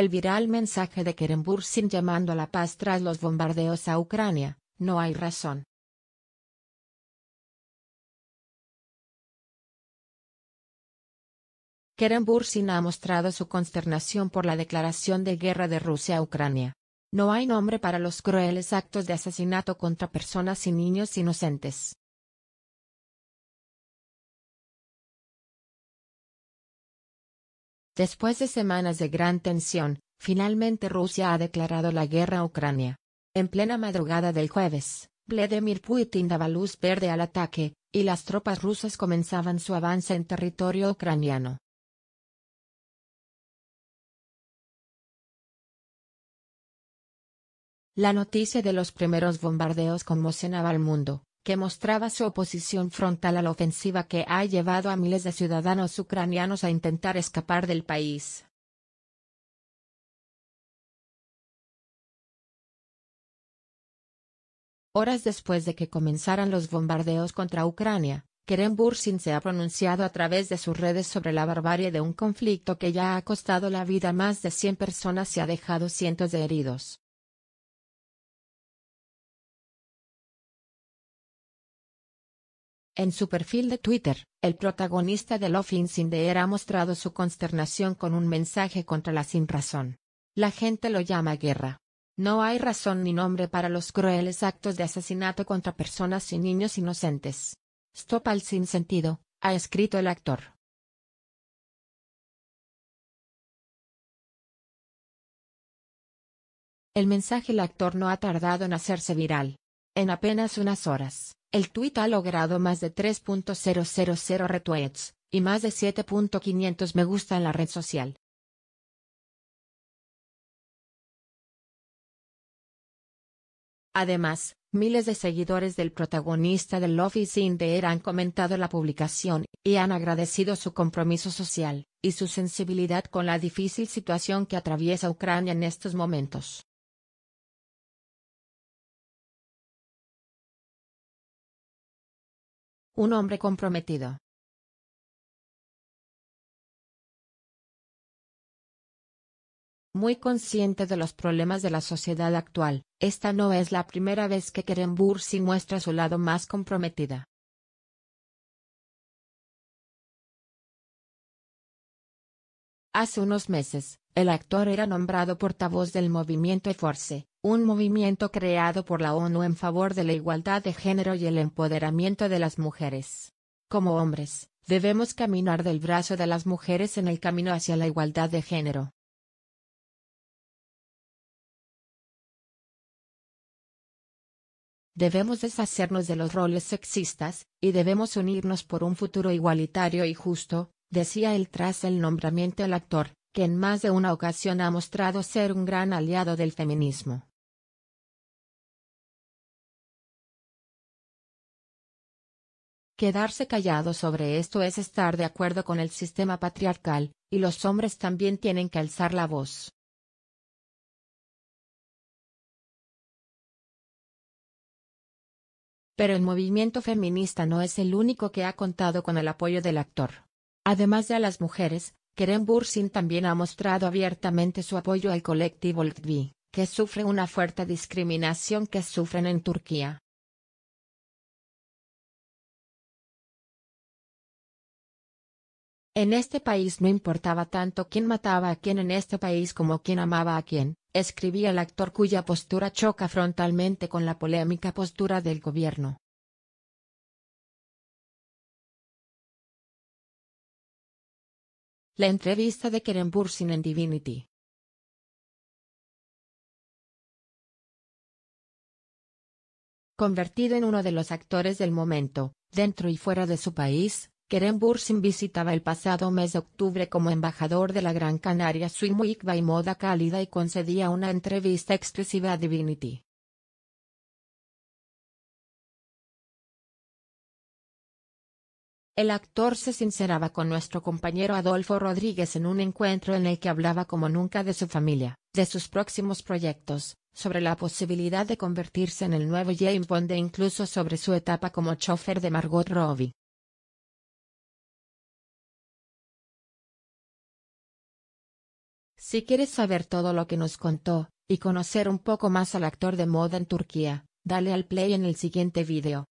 El viral mensaje de Kerem Bursin llamando a la paz tras los bombardeos a Ucrania, no hay razón. Kerem Bursin ha mostrado su consternación por la declaración de guerra de Rusia a Ucrania. No hay nombre para los crueles actos de asesinato contra personas y niños inocentes. Después de semanas de gran tensión, finalmente Rusia ha declarado la guerra a Ucrania. En plena madrugada del jueves, Vladimir Putin daba luz verde al ataque, y las tropas rusas comenzaban su avance en territorio ucraniano. La noticia de los primeros bombardeos conmocionaba al mundo, que mostraba su oposición frontal a la ofensiva que ha llevado a miles de ciudadanos ucranianos a intentar escapar del país. Horas después de que comenzaran los bombardeos contra Ucrania, Kerem Bursin se ha pronunciado a través de sus redes sobre la barbarie de un conflicto que ya ha costado la vida a más de 100 personas y ha dejado cientos de heridos. En su perfil de Twitter, el protagonista de Love in ha mostrado su consternación con un mensaje contra la sin razón. La gente lo llama guerra. No hay razón ni nombre para los crueles actos de asesinato contra personas y niños inocentes. Stop al sinsentido, ha escrito el actor. El mensaje el actor no ha tardado en hacerse viral. En apenas unas horas el tuit ha logrado más de 3.000 retweets y más de 7.500 me gusta en la red social. Además, miles de seguidores del protagonista del Office in the Air han comentado la publicación, y han agradecido su compromiso social, y su sensibilidad con la difícil situación que atraviesa Ucrania en estos momentos. Un hombre comprometido. Muy consciente de los problemas de la sociedad actual, esta no es la primera vez que Keren se muestra su lado más comprometida. Hace unos meses, el actor era nombrado portavoz del movimiento Force, un movimiento creado por la ONU en favor de la igualdad de género y el empoderamiento de las mujeres. Como hombres, debemos caminar del brazo de las mujeres en el camino hacia la igualdad de género. Debemos deshacernos de los roles sexistas, y debemos unirnos por un futuro igualitario y justo, decía él tras el nombramiento del actor, que en más de una ocasión ha mostrado ser un gran aliado del feminismo. Quedarse callado sobre esto es estar de acuerdo con el sistema patriarcal, y los hombres también tienen que alzar la voz. Pero el movimiento feminista no es el único que ha contado con el apoyo del actor. Además de a las mujeres, Keren Bursin también ha mostrado abiertamente su apoyo al colectivo Lgtbi, que sufre una fuerte discriminación que sufren en Turquía. En este país no importaba tanto quién mataba a quién en este país como quién amaba a quién, escribía el actor cuya postura choca frontalmente con la polémica postura del gobierno. La entrevista de Keren Bursin en Divinity. Convertido en uno de los actores del momento, dentro y fuera de su país, Keren Bursin visitaba el pasado mes de octubre como embajador de la Gran Canaria Swim Week by Moda Cálida y concedía una entrevista exclusiva a Divinity. El actor se sinceraba con nuestro compañero Adolfo Rodríguez en un encuentro en el que hablaba como nunca de su familia, de sus próximos proyectos, sobre la posibilidad de convertirse en el nuevo James Bond e incluso sobre su etapa como chofer de Margot Robbie. Si quieres saber todo lo que nos contó, y conocer un poco más al actor de moda en Turquía, dale al play en el siguiente video.